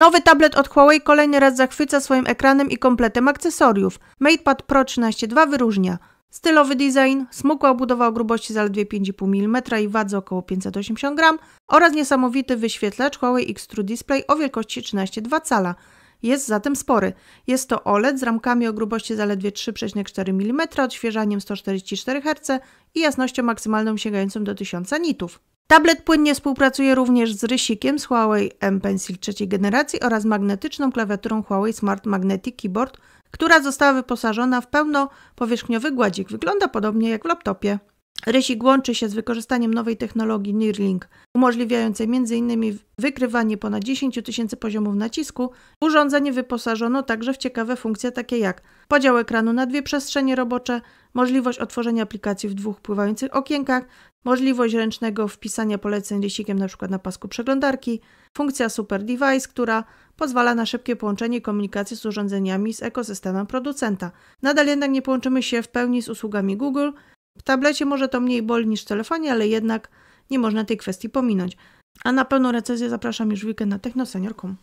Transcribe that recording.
Nowy tablet od Huawei kolejny raz zachwyca swoim ekranem i kompletem akcesoriów. MatePad Pro 13.2 wyróżnia stylowy design, smukła obudowa o grubości zaledwie 5,5 mm i wadze około 580 gram, oraz niesamowity wyświetlacz Huawei X True Display o wielkości 13,2 cala. Jest zatem spory. Jest to OLED z ramkami o grubości zaledwie 3,4 mm, odświeżaniem 144 Hz i jasnością maksymalną sięgającą do 1000 nitów. Tablet płynnie współpracuje również z rysikiem z Huawei M Pencil trzeciej generacji oraz magnetyczną klawiaturą Huawei Smart Magnetic Keyboard, która została wyposażona w pełnopowierzchniowy gładzik. Wygląda podobnie jak w laptopie. Rysik łączy się z wykorzystaniem nowej technologii Nearlink, umożliwiającej m.in. wykrywanie ponad 10 tysięcy poziomów nacisku. Urządzenie wyposażono także w ciekawe funkcje takie jak podział ekranu na dwie przestrzenie robocze, możliwość otworzenia aplikacji w dwóch pływających okienkach, możliwość ręcznego wpisania poleceń rysikiem np. na pasku przeglądarki, funkcja Super Device, która pozwala na szybkie połączenie komunikacji z urządzeniami z ekosystemem producenta. Nadal jednak nie połączymy się w pełni z usługami Google, w tablecie może to mniej boli niż w telefonie, ale jednak nie można tej kwestii pominąć. A na pełną recenzję zapraszam już w weekend na technosenior.com.